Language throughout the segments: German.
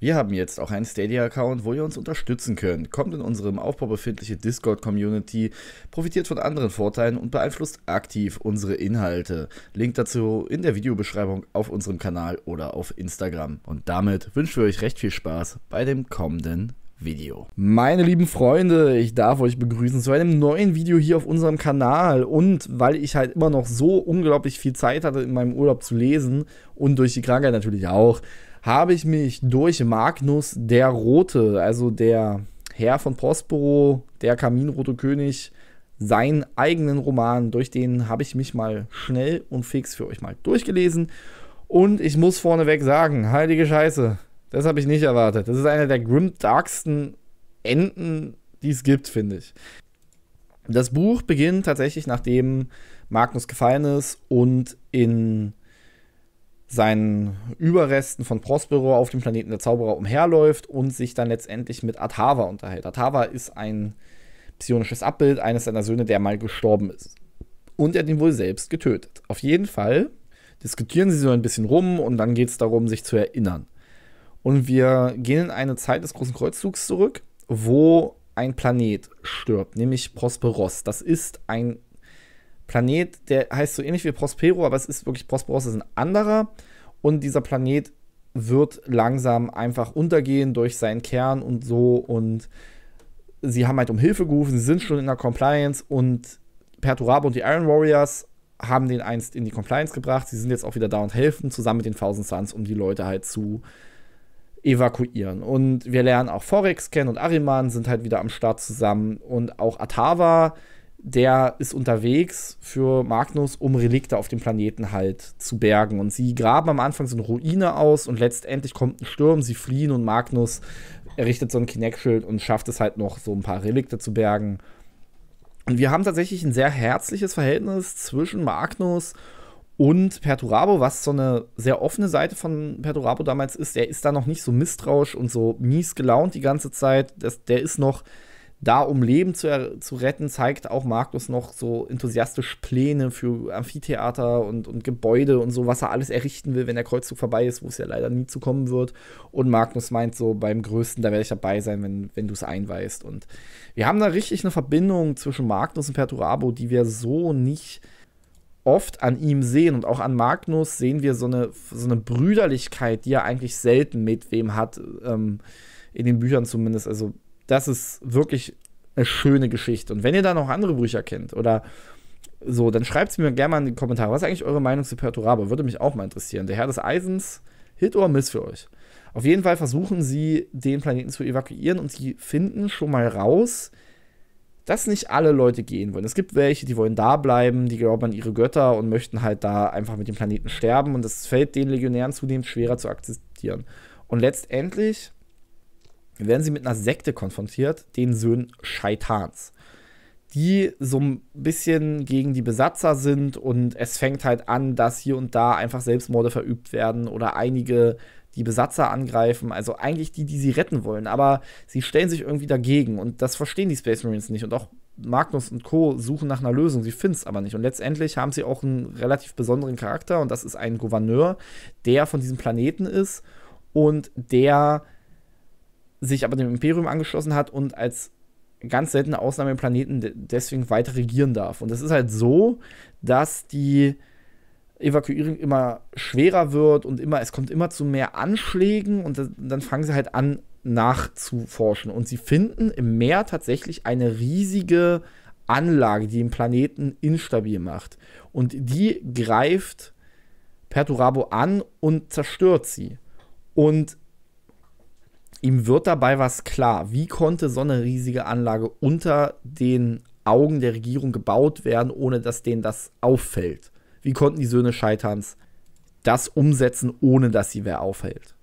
Wir haben jetzt auch einen Stadia-Account, wo ihr uns unterstützen könnt. Kommt in unserem Aufbau befindliche Discord-Community, profitiert von anderen Vorteilen und beeinflusst aktiv unsere Inhalte. Link dazu in der Videobeschreibung auf unserem Kanal oder auf Instagram. Und damit wünschen wir euch recht viel Spaß bei dem kommenden Video. Meine lieben Freunde, ich darf euch begrüßen zu einem neuen Video hier auf unserem Kanal und weil ich halt immer noch so unglaublich viel Zeit hatte in meinem Urlaub zu lesen und durch die Krankheit natürlich auch, habe ich mich durch Magnus der Rote, also der Herr von Prospero, der Kaminrote König, seinen eigenen Roman, durch den habe ich mich mal schnell und fix für euch mal durchgelesen. Und ich muss vorneweg sagen, heilige Scheiße, das habe ich nicht erwartet. Das ist einer der grimdarksten Enden, die es gibt, finde ich. Das Buch beginnt tatsächlich, nachdem Magnus gefallen ist und in seinen Überresten von Prospero auf dem Planeten der Zauberer umherläuft und sich dann letztendlich mit Atava unterhält. Atava ist ein psionisches Abbild eines seiner Söhne, der mal gestorben ist. Und er hat ihn wohl selbst getötet. Auf jeden Fall diskutieren sie so ein bisschen rum und dann geht es darum, sich zu erinnern. Und wir gehen in eine Zeit des großen Kreuzzugs zurück, wo ein Planet stirbt, nämlich Prosperos. Das ist ein Planet, der heißt so ähnlich wie Prospero, aber es ist wirklich Prosperos, ist ein anderer. Und dieser Planet wird langsam einfach untergehen durch seinen Kern und so. Und sie haben halt um Hilfe gerufen, sie sind schon in der Compliance und Perturabo und die Iron Warriors haben den einst in die Compliance gebracht. Sie sind jetzt auch wieder da und helfen zusammen mit den Thousand Suns, um die Leute halt zu evakuieren. Und wir lernen auch Forex kennen und Ariman sind halt wieder am Start zusammen und auch Atava der ist unterwegs für Magnus, um Relikte auf dem Planeten halt zu bergen. Und sie graben am Anfang so eine Ruine aus und letztendlich kommt ein Sturm, sie fliehen und Magnus errichtet so ein Kinect-Schild und schafft es halt noch, so ein paar Relikte zu bergen. Und wir haben tatsächlich ein sehr herzliches Verhältnis zwischen Magnus und Perturabo, was so eine sehr offene Seite von Perturabo damals ist. Der ist da noch nicht so misstrauisch und so mies gelaunt die ganze Zeit. Das, der ist noch da um Leben zu, zu retten, zeigt auch Markus noch so enthusiastisch Pläne für Amphitheater und, und Gebäude und so, was er alles errichten will, wenn der Kreuzzug vorbei ist, wo es ja leider nie zu kommen wird. Und Magnus meint so, beim Größten, da werde ich dabei sein, wenn, wenn du es einweist. Und wir haben da richtig eine Verbindung zwischen Magnus und Perturabo, die wir so nicht oft an ihm sehen und auch an Magnus sehen wir so eine, so eine Brüderlichkeit, die er eigentlich selten mit wem hat, ähm, in den Büchern zumindest. Also das ist wirklich eine schöne Geschichte. Und wenn ihr da noch andere Bücher kennt oder so, dann schreibt es mir gerne mal in die Kommentare. Was ist eigentlich eure Meinung zu Perturabo? Würde mich auch mal interessieren. Der Herr des Eisens, Hit oder Miss für euch? Auf jeden Fall versuchen sie, den Planeten zu evakuieren und sie finden schon mal raus, dass nicht alle Leute gehen wollen. Es gibt welche, die wollen da bleiben, die glauben an ihre Götter und möchten halt da einfach mit dem Planeten sterben und das fällt den Legionären zunehmend schwerer zu akzeptieren. Und letztendlich werden sie mit einer Sekte konfrontiert, den Söhnen Scheitans, die so ein bisschen gegen die Besatzer sind und es fängt halt an, dass hier und da einfach Selbstmorde verübt werden oder einige die Besatzer angreifen, also eigentlich die, die sie retten wollen, aber sie stellen sich irgendwie dagegen und das verstehen die Space Marines nicht und auch Magnus und Co. suchen nach einer Lösung, sie finden es aber nicht. Und letztendlich haben sie auch einen relativ besonderen Charakter und das ist ein Gouverneur, der von diesem Planeten ist und der sich aber dem Imperium angeschlossen hat und als ganz seltene Ausnahme im Planeten deswegen weiter regieren darf. Und das ist halt so, dass die Evakuierung immer schwerer wird und immer, es kommt immer zu mehr Anschlägen und dann fangen sie halt an nachzuforschen. Und sie finden im Meer tatsächlich eine riesige Anlage, die den Planeten instabil macht. Und die greift Perturabo an und zerstört sie. Und ihm wird dabei was klar. Wie konnte so eine riesige Anlage unter den Augen der Regierung gebaut werden, ohne dass denen das auffällt? Wie konnten die Söhne Scheiterns das umsetzen, ohne dass sie wer auffällt?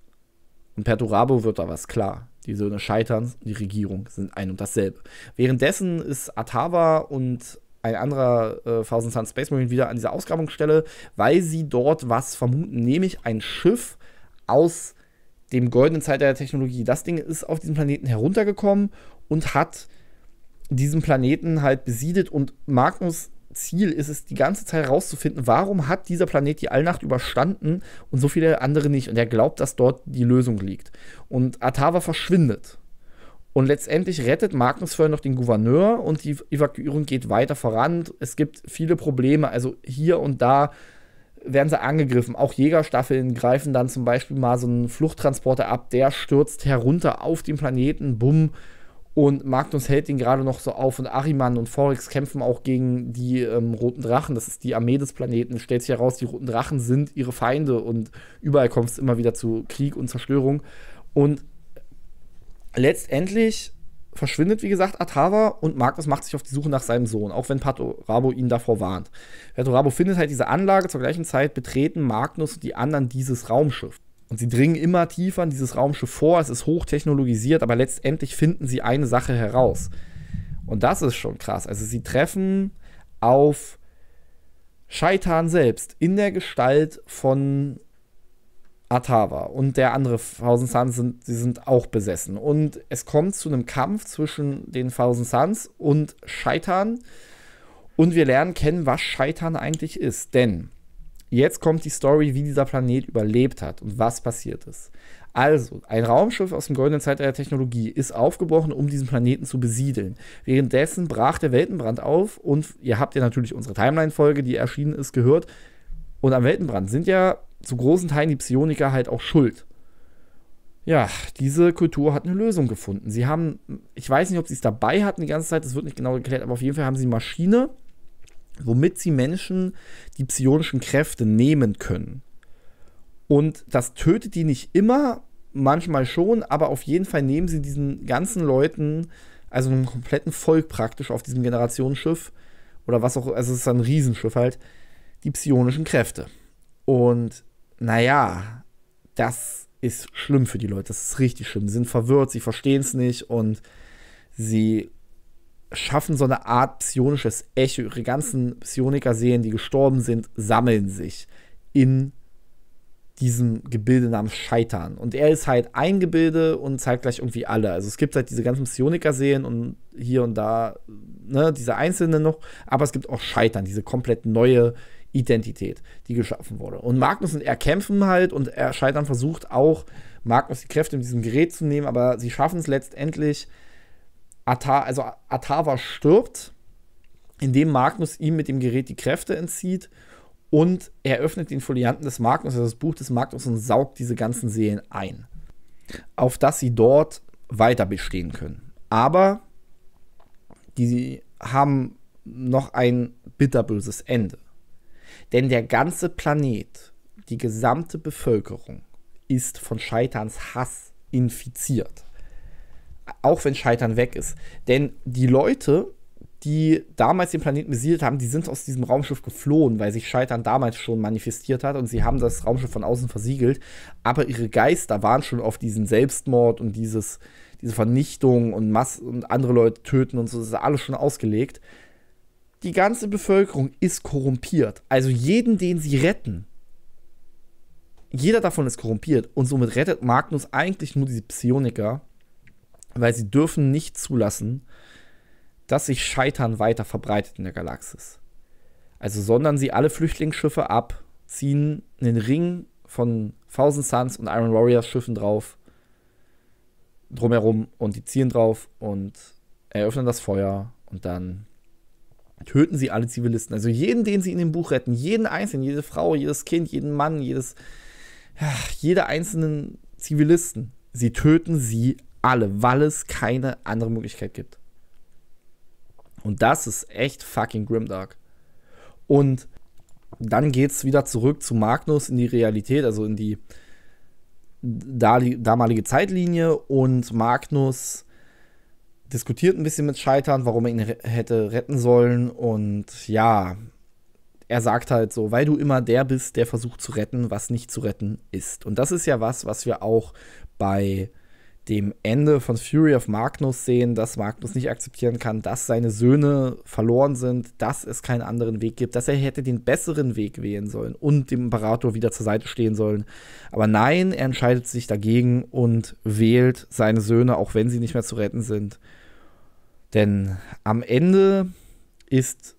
Und Perturabo wird da was klar. Die Söhne Scheiterns und die Regierung sind ein und dasselbe. Währenddessen ist Atava und ein anderer äh, Thousand Sun Space Marine wieder an dieser Ausgrabungsstelle, weil sie dort was vermuten, nämlich ein Schiff aus dem goldenen Zeitalter der Technologie. Das Ding ist auf diesen Planeten heruntergekommen und hat diesen Planeten halt besiedelt und Magnus Ziel ist es, die ganze Zeit herauszufinden, warum hat dieser Planet die Allnacht überstanden und so viele andere nicht. Und er glaubt, dass dort die Lösung liegt. Und Atava verschwindet. Und letztendlich rettet Magnus vorher noch den Gouverneur und die Evakuierung geht weiter voran. Es gibt viele Probleme, also hier und da werden sie angegriffen. Auch Jägerstaffeln greifen dann zum Beispiel mal so einen Fluchttransporter ab, der stürzt herunter auf den Planeten, bumm. Und Magnus hält ihn gerade noch so auf und Ariman und Forex kämpfen auch gegen die ähm, Roten Drachen. Das ist die Armee des Planeten. Stellt sich heraus, die Roten Drachen sind ihre Feinde und überall kommt es immer wieder zu Krieg und Zerstörung. Und letztendlich verschwindet, wie gesagt, Atava und Markus macht sich auf die Suche nach seinem Sohn, auch wenn Pato Rabo ihn davor warnt. Pato Rabo findet halt diese Anlage, zur gleichen Zeit betreten Magnus und die anderen dieses Raumschiff. Und sie dringen immer tiefer in dieses Raumschiff vor, es ist hochtechnologisiert, aber letztendlich finden sie eine Sache heraus. Und das ist schon krass. Also sie treffen auf Scheitan selbst in der Gestalt von Atava und der andere Thousand Suns sind, sie sind auch besessen. Und es kommt zu einem Kampf zwischen den Thousand Suns und Scheitern. Und wir lernen kennen, was Scheitern eigentlich ist. Denn jetzt kommt die Story, wie dieser Planet überlebt hat und was passiert ist. Also, ein Raumschiff aus dem goldenen Zeitalter der Technologie ist aufgebrochen, um diesen Planeten zu besiedeln. Währenddessen brach der Weltenbrand auf und ihr habt ja natürlich unsere Timeline-Folge, die erschienen ist, gehört. Und am Weltenbrand sind ja zu großen Teilen die Psioniker halt auch schuld. Ja, diese Kultur hat eine Lösung gefunden. Sie haben, ich weiß nicht, ob sie es dabei hatten die ganze Zeit, das wird nicht genau geklärt, aber auf jeden Fall haben sie Maschine, womit sie Menschen die psionischen Kräfte nehmen können. Und das tötet die nicht immer, manchmal schon, aber auf jeden Fall nehmen sie diesen ganzen Leuten, also einem kompletten Volk praktisch auf diesem Generationsschiff, oder was auch, also es ist ein Riesenschiff halt, die psionischen Kräfte. Und naja, das ist schlimm für die Leute. Das ist richtig schlimm. Sie sind verwirrt, sie verstehen es nicht und sie schaffen so eine Art psionisches Echo. Ihre ganzen Psioniker-Seelen, die gestorben sind, sammeln sich in diesem Gebilde namens Scheitern. Und er ist halt ein Gebilde und zeigt gleich irgendwie alle. Also es gibt halt diese ganzen Psioniker-Seelen und hier und da, ne, diese einzelnen noch, aber es gibt auch Scheitern, diese komplett neue Identität, die geschaffen wurde. Und Magnus und er kämpfen halt und er scheitern versucht auch, Magnus die Kräfte in diesem Gerät zu nehmen, aber sie schaffen es letztendlich. Atar, also Atava stirbt, indem Magnus ihm mit dem Gerät die Kräfte entzieht und er öffnet den Folianten des Magnus, also das Buch des Magnus und saugt diese ganzen Seelen ein, auf dass sie dort weiter bestehen können. Aber die haben noch ein bitterböses Ende. Denn der ganze Planet, die gesamte Bevölkerung ist von Scheiterns Hass infiziert. Auch wenn Scheitern weg ist. Denn die Leute, die damals den Planeten besiedelt haben, die sind aus diesem Raumschiff geflohen, weil sich Scheitern damals schon manifestiert hat und sie haben das Raumschiff von außen versiegelt. Aber ihre Geister waren schon auf diesen Selbstmord und dieses, diese Vernichtung und Mass und andere Leute töten und so, das ist alles schon ausgelegt die ganze Bevölkerung ist korrumpiert. Also jeden, den sie retten, jeder davon ist korrumpiert. Und somit rettet Magnus eigentlich nur diese Psioniker, weil sie dürfen nicht zulassen, dass sich Scheitern weiter verbreitet in der Galaxis. Also sondern sie alle Flüchtlingsschiffe ab, ziehen einen Ring von Thousand Suns und Iron Warriors Schiffen drauf, drumherum und die ziehen drauf und eröffnen das Feuer und dann töten sie alle Zivilisten. Also jeden, den sie in dem Buch retten, jeden einzelnen, jede Frau, jedes Kind, jeden Mann, jedes, jeder einzelnen Zivilisten. Sie töten sie alle, weil es keine andere Möglichkeit gibt. Und das ist echt fucking grimdark. Und dann geht es wieder zurück zu Magnus in die Realität, also in die damalige Zeitlinie und Magnus diskutiert ein bisschen mit Scheitern, warum er ihn re hätte retten sollen. Und ja, er sagt halt so, weil du immer der bist, der versucht zu retten, was nicht zu retten ist. Und das ist ja was, was wir auch bei dem Ende von Fury of Magnus sehen, dass Magnus nicht akzeptieren kann, dass seine Söhne verloren sind, dass es keinen anderen Weg gibt, dass er hätte den besseren Weg wählen sollen und dem Imperator wieder zur Seite stehen sollen. Aber nein, er entscheidet sich dagegen und wählt seine Söhne, auch wenn sie nicht mehr zu retten sind. Denn am Ende ist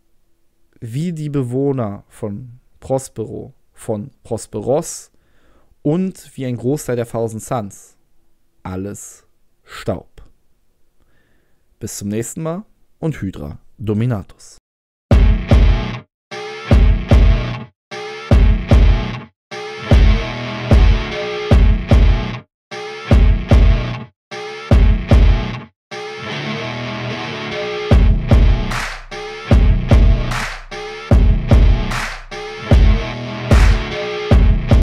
wie die Bewohner von Prospero, von Prosperos und wie ein Großteil der Thousand Sons alles Staub. Bis zum nächsten Mal und Hydra Dominatus.